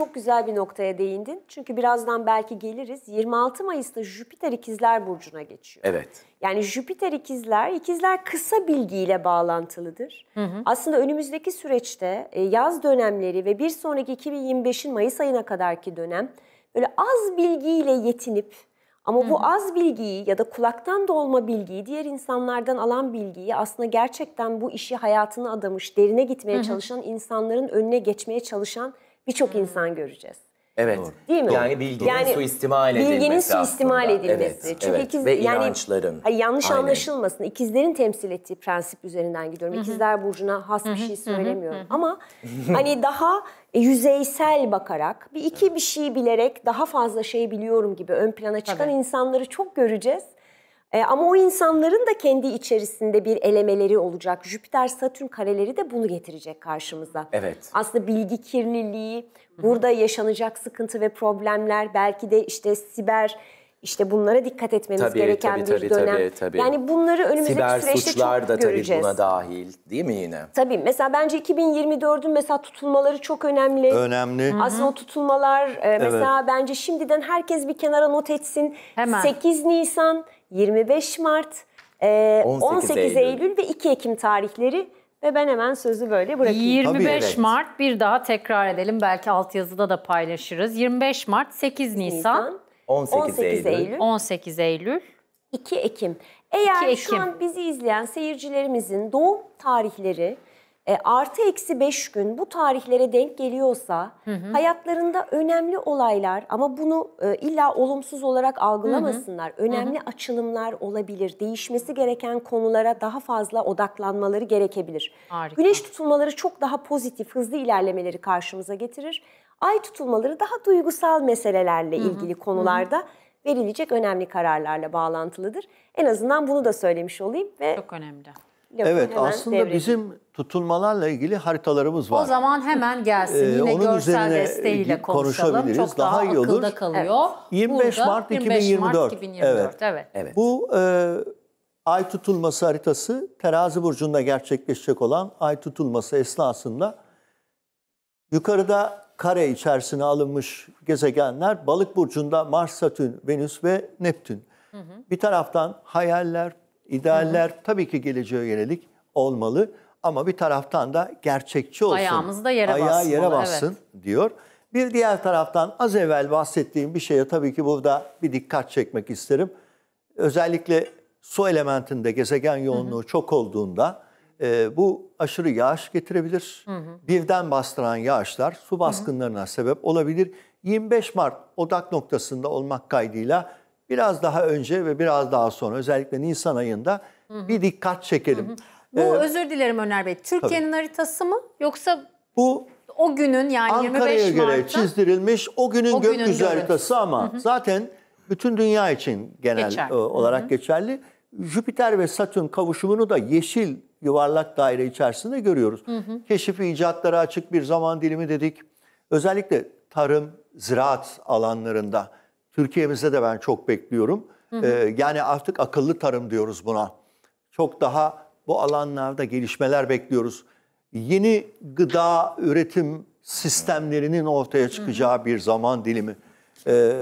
çok güzel bir noktaya değindin. Çünkü birazdan belki geliriz. 26 Mayıs'ta Jüpiter İkizler Burcu'na geçiyor. Evet. Yani Jüpiter İkizler, İkizler kısa bilgiyle bağlantılıdır. Hı hı. Aslında önümüzdeki süreçte e, yaz dönemleri ve bir sonraki 2025'in Mayıs ayına kadarki dönem böyle az bilgiyle yetinip ama bu az bilgiyi ya da kulaktan dolma bilgiyi, diğer insanlardan alan bilgiyi aslında gerçekten bu işi hayatına adamış, derine gitmeye çalışan insanların önüne geçmeye çalışan birçok insan göreceğiz. Evet. Doğru. Değil mi? Yani bilginin yani, suistimal edilmesi Bilginin suistimal aslında. edilmesi. Evet, Çünkü evet. ikiz, Ve yani, inançların. Ay, yanlış Aynen. anlaşılmasın. İkizlerin temsil ettiği prensip üzerinden gidiyorum. İkizler Burcu'na has bir şey söylemiyorum. Ama hani daha e, yüzeysel bakarak bir iki bir şey bilerek daha fazla şey biliyorum gibi ön plana çıkan Tabii. insanları çok göreceğiz. E, ama o insanların da kendi içerisinde bir elemeleri olacak. Jüpiter-Satürn kareleri de bunu getirecek karşımıza. Evet. Aslında bilgi kirliliği, burada yaşanacak sıkıntı ve problemler, belki de işte siber işte bunlara dikkat etmemiz tabii, gereken tabii, bir tabii, dönem. Tabii, tabii. Yani bunları önümüzdeki Siber süreçte suçlar da tabii buna dahil değil mi yine? Tabii mesela bence 2024'ün mesela tutulmaları çok önemli. Önemli. Hı-hı. Aslında o tutulmalar e, mesela bence şimdiden herkes bir kenara not etsin. Hemen. 8 Nisan 25 Mart, e, 18, Eylül. Eylül ve 2 Ekim tarihleri ve ben hemen sözü böyle bırakayım. 25 Tabii, evet. Mart bir daha tekrar edelim. Belki altyazıda da paylaşırız. 25 Mart, 8 Nisan, Nisan 18, 18 Eylül. Eylül, 18 Eylül, 2 Ekim. Eğer 2 Ekim. şu an bizi izleyen seyircilerimizin doğum tarihleri e, artı eksi beş gün bu tarihlere denk geliyorsa hı hı. hayatlarında önemli olaylar ama bunu e, illa olumsuz olarak algılamasınlar. Hı hı. Önemli hı hı. açılımlar olabilir. Değişmesi gereken konulara daha fazla odaklanmaları gerekebilir. Harika. Güneş tutulmaları çok daha pozitif, hızlı ilerlemeleri karşımıza getirir. Ay tutulmaları daha duygusal meselelerle hı hı. ilgili konularda hı hı verilecek önemli kararlarla bağlantılıdır. En azından bunu da söylemiş olayım ve çok önemli. Lafı evet aslında devredin. bizim tutulmalarla ilgili haritalarımız var. O zaman hemen gelsin. Ee, Yine onun görsel desteğiyle konuşabiliriz. Çok daha, daha iyi olur. kalıyor. Evet. 25 Burada, Mart 25 2024. Mart Evet. evet. Bu e, ay tutulması haritası terazi burcunda gerçekleşecek olan ay tutulması esnasında yukarıda kare içerisine alınmış gezegenler balık burcunda Mars, Satürn, Venüs ve Neptün. Hı hı. Bir taraftan hayaller, İdealler hı hı. tabii ki geleceğe yönelik olmalı ama bir taraftan da gerçekçi olsun. Ayağımız da yere Ayağı bassın. yere bassın evet. diyor. Bir diğer taraftan az evvel bahsettiğim bir şeye tabii ki burada bir dikkat çekmek isterim. Özellikle su elementinde gezegen yoğunluğu hı hı. çok olduğunda e, bu aşırı yağış getirebilir. Hı hı. Birden bastıran yağışlar su baskınlarına hı hı. sebep olabilir. 25 Mart odak noktasında olmak kaydıyla biraz daha önce ve biraz daha sonra özellikle Nisan ayında hı hı. bir dikkat çekelim. Hı hı. Bu ee, özür dilerim Öner Bey. Türkiye'nin haritası mı yoksa bu o günün yani Ankara'ya 25 Mart'ta göre çizdirilmiş o günün o gökyüzü haritası ama hı hı. zaten bütün dünya için genel Geçer. E, olarak hı hı. geçerli. Jüpiter ve Satürn kavuşumunu da yeşil yuvarlak daire içerisinde görüyoruz. Hı hı. Keşif icatlara açık bir zaman dilimi dedik. Özellikle tarım, ziraat alanlarında Türkiye'mizde de ben çok bekliyorum. Hı hı. Ee, yani artık akıllı tarım diyoruz buna. Çok daha bu alanlarda gelişmeler bekliyoruz. Yeni gıda üretim sistemlerinin ortaya çıkacağı hı hı. bir zaman dilimi. Ee,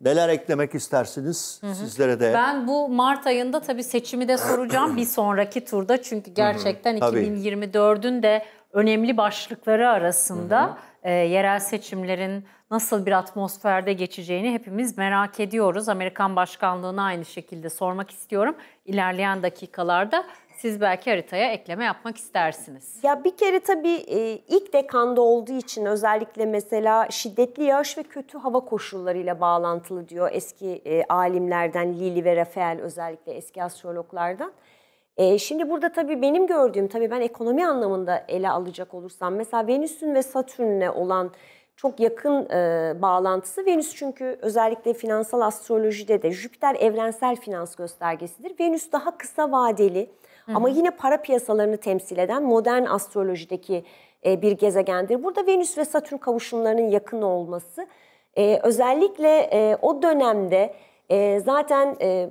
neler eklemek istersiniz hı hı. sizlere de? Ben bu Mart ayında tabii seçimi de soracağım bir sonraki turda. Çünkü gerçekten 2024'ün de önemli başlıkları arasında... Hı hı e, yerel seçimlerin nasıl bir atmosferde geçeceğini hepimiz merak ediyoruz. Amerikan başkanlığına aynı şekilde sormak istiyorum. İlerleyen dakikalarda siz belki haritaya ekleme yapmak istersiniz. Ya bir kere tabii e, ilk dekanda olduğu için özellikle mesela şiddetli yağış ve kötü hava koşullarıyla bağlantılı diyor eski e, alimlerden Lili ve Rafael özellikle eski astrologlardan. E, şimdi burada tabii benim gördüğüm, tabii ben ekonomi anlamında ele alacak olursam mesela Venüs'ün ve Satürn'le olan çok yakın e, bağlantısı. Venüs çünkü özellikle finansal astrolojide de Jüpiter evrensel finans göstergesidir. Venüs daha kısa vadeli Hı-hı. ama yine para piyasalarını temsil eden modern astrolojideki e, bir gezegendir. Burada Venüs ve Satürn kavuşumlarının yakın olması e, özellikle e, o dönemde e, zaten... E,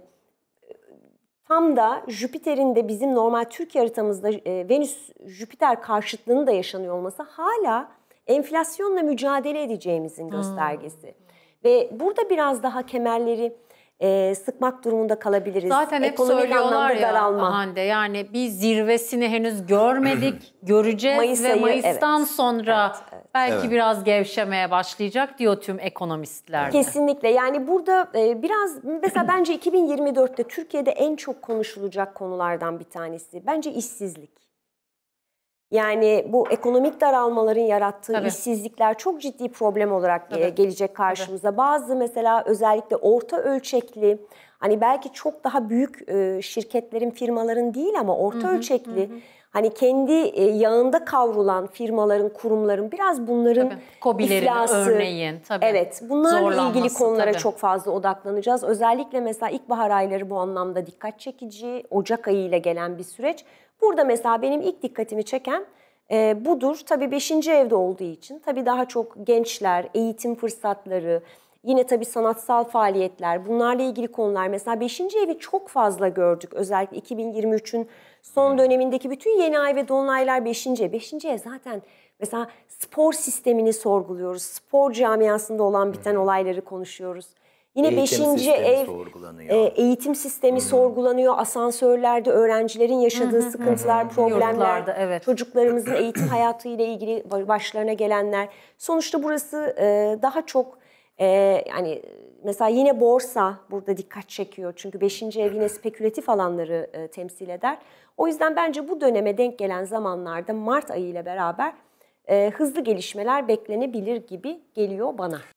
Tam da Jüpiter'in de bizim normal Türkiye haritamızda e, Venüs-Jüpiter karşıtlığını da yaşanıyor olması hala enflasyonla mücadele edeceğimizin hmm. göstergesi. Hmm. Ve burada biraz daha kemerleri e, sıkmak durumunda kalabiliriz. Zaten hep Ekonomik söylüyorlar ya daralma. Hande yani bir zirvesini henüz görmedik, göreceğiz Mayıs ve ayı, Mayıs'tan evet. sonra evet, evet. belki evet. biraz gevşemeye başlayacak diyor tüm ekonomistler. Kesinlikle yani burada e, biraz mesela bence 2024'te Türkiye'de en çok konuşulacak konulardan bir tanesi bence işsizlik. Yani bu ekonomik daralmaların yarattığı Tabii. işsizlikler çok ciddi problem olarak e, Tabii. gelecek karşımıza. Tabii. Bazı mesela özellikle orta ölçekli hani belki çok daha büyük e, şirketlerin firmaların değil ama orta hı hı, ölçekli hı. hani kendi e, yağında kavrulan firmaların kurumların biraz bunların tabii. Kobilerin, iflası örneğin tabii. evet bunlarla ilgili konulara tabii. çok fazla odaklanacağız. Özellikle mesela ilkbahar ayları bu anlamda dikkat çekici. Ocak ayı ile gelen bir süreç. Burada mesela benim ilk dikkatimi çeken e, budur. Tabii 5. evde olduğu için tabii daha çok gençler, eğitim fırsatları, yine tabii sanatsal faaliyetler, bunlarla ilgili konular. Mesela 5. evi çok fazla gördük. Özellikle 2023'ün son dönemindeki bütün yeni ay ve dolunaylar 5. ev. 5. ev zaten mesela spor sistemini sorguluyoruz. Spor camiasında olan biten olayları konuşuyoruz. Yine eğitim beşinci ev E, eğitim sistemi hı sorgulanıyor. Asansörlerde öğrencilerin yaşadığı Hı-hı. sıkıntılar, problemler, evet. çocuklarımızın eğitim hayatı ile ilgili başlarına gelenler. Sonuçta burası e, daha çok e, yani mesela yine borsa burada dikkat çekiyor. Çünkü 5. ev yine spekülatif alanları e, temsil eder. O yüzden bence bu döneme denk gelen zamanlarda Mart ayı ile beraber e, hızlı gelişmeler beklenebilir gibi geliyor bana.